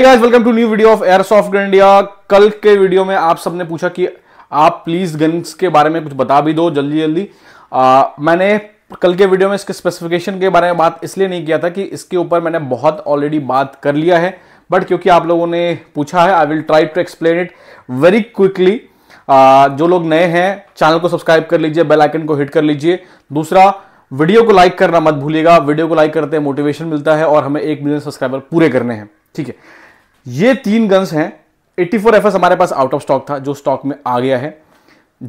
guys welcome to new video of airsoft gun India कल के video में आप सबने पूछा कि आप प्लीज़ गन्स के बारे में कुछ बता भी दो जल्दी जल्दी मैंने कल के वीडियो में इसके स्पेसिफिकेशन के बारे में बात इसलिए नहीं किया था कि इसके ऊपर मैंने बहुत ऑलरेडी बात कर लिया है बट क्योंकि आप लोगों ने पूछा है I will try to explain it very quickly जो लोग नए हैं चैनल को सब्सक्राइब कर लीजिए बेल आइकन को हिट कर लीजिए दूसरा वीडियो को लाइक करना मत भूलिएगा वीडियो को लाइक करते हैं मोटिवेशन मिलता है और हमें एक मिलियन सब्सक्राइबर पूरे करने हैं ठीक है ये तीन गन्स हैं 84 फोर हमारे पास आउट ऑफ स्टॉक था जो स्टॉक में आ गया है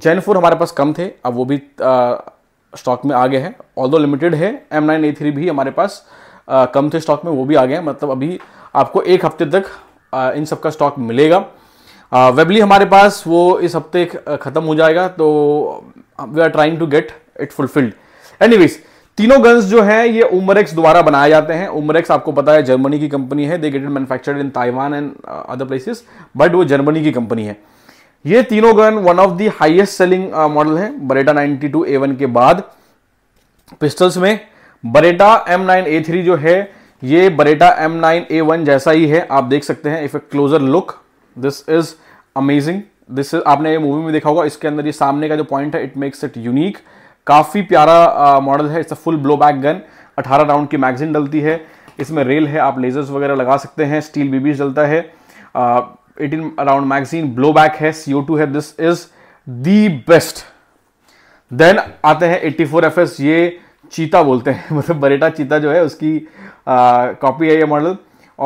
जेन फोर हमारे पास कम थे अब वो भी स्टॉक में आ गया है ऑल दो लिमिटेड है एम नाइन ए थ्री भी हमारे पास आ, कम थे स्टॉक में वो भी आ गए मतलब अभी आपको एक हफ्ते तक आ, इन सब का स्टॉक मिलेगा आ, वेबली हमारे पास वो इस हफ्ते ख़त्म हो जाएगा तो we are trying to get it fulfilled ways तीनों गन्स जो हैं ये उमरेक्स द्वारा बनाए जाते हैं उमरेक्स आपको पता है जर्मनी की कंपनी है they get it manufactured in Taiwan and other places but वो जर्मनी की कंपनी है ये तीनों gun one of the highest selling model है बरेटा नाइनटी ए वन के बाद पिस्टल्स में Beretta M nine A three जो है ये Beretta M nine A one जैसा ही है आप देख सकते हैं if a closer look this is amazing this आपने आपने मूवी में देखा होगा इसके अंदर ये सामने का जो पॉइंट है इट मेक्स इट यूनिक काफ़ी प्यारा मॉडल है इसका full blowback gun 18 round की मैगजीन डलती है इसमें रेल है आप लेजर्स वगैरह लगा सकते हैं स्टील बीबीज डलता है eighteen round magazine blowback है सी है this is the best then आते हैं एट्टी फोर एफ एस ये चीता बोलते हैं मतलब बरेटा चीता जो है उसकी कॉपी है ये मॉडल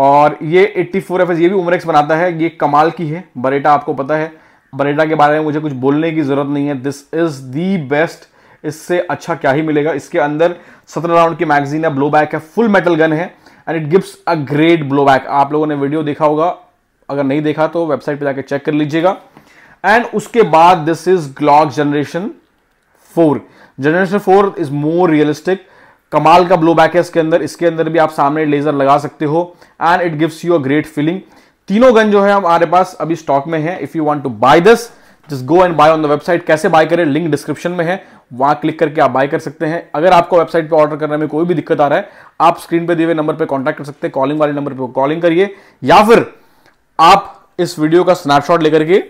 और ये एट्टी फोर एफ एस ये भी उमरेक्स बनाता है ये कमाल की है बरेटा आपको पता है बरेटा के बारे में मुझे कुछ बोलने की ज़रूरत नहीं है दिस इज़ दी बेस्ट इससे अच्छा क्या ही मिलेगा इसके अंदर सत्रह राउंड की मैगजीन है ब्लो बैक है फुल मेटल गन है and it gives a great blowback आप लोगों ने वीडियो देखा होगा अगर नहीं देखा तो वेबसाइट पर जाकर चेक कर लीजिएगा एंड उसके बाद this is Glock generation four generation four is more realistic कमाल का ब्लो बैक है इसके अंदर इसके अंदर भी आप सामने लेजर लगा सकते हो and it gives you a great feeling तीनों गन जो है हमारे पास अभी स्टॉक में है if you want to buy this just go and buy on the website कैसे बाय करें लिंक डिस्क्रिप्शन में है वहां क्लिक करके आप बाय कर सकते हैं अगर आपको वेबसाइट पर ऑर्डर करने में कोई भी दिक्कत आ रहा है आप स्क्रीन पर दिए हुए नंबर पर कॉन्टैक्ट कर सकते हैं कॉलिंग वाले नंबर पर कॉलिंग करिए या फिर आप इस वीडियो का स्नैपशॉट लेकर के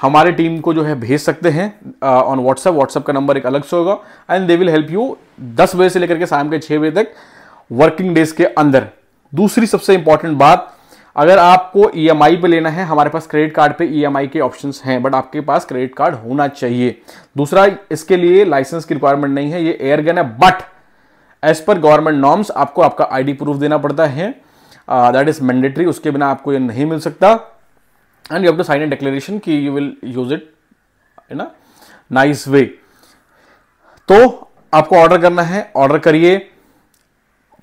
हमारे टीम को जो है भेज सकते हैं ऑन व्हाट्सएप व्हाट्सएप का नंबर एक अलग से होगा and they will help you दस बजे से लेकर के शाम के छह बजे तक वर्किंग डेज के अंदर दूसरी सबसे इंपॉर्टेंट बात अगर आपको ई e एम पे लेना है हमारे पास क्रेडिट कार्ड पे ई e के ऑप्शन हैं बट आपके पास क्रेडिट कार्ड होना चाहिए दूसरा इसके लिए लाइसेंस की रिक्वायरमेंट नहीं है ये एयर गन है but as per government norms आपको आपका आईडी प्रूफ देना पड़ता है दैट इज मैंडेटरी उसके बिना आपको ये नहीं मिल सकता and you have to sign a declaration की you will use it in nice way तो आपको ऑर्डर करना है ऑर्डर करिए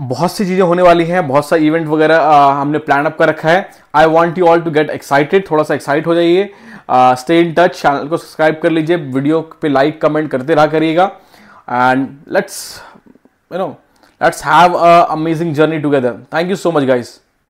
बहुत सी चीज़ें होने वाली हैं बहुत सा इवेंट वगैरह हमने प्लान अप कर रखा है I want you all to get excited थोड़ा सा एक्साइट हो जाइए स्टे इन टच चैनल को सब्सक्राइब कर लीजिए वीडियो पे लाइक कमेंट करते रहा करिएगा and let's you know let's have a amazing journey together thank you so much guys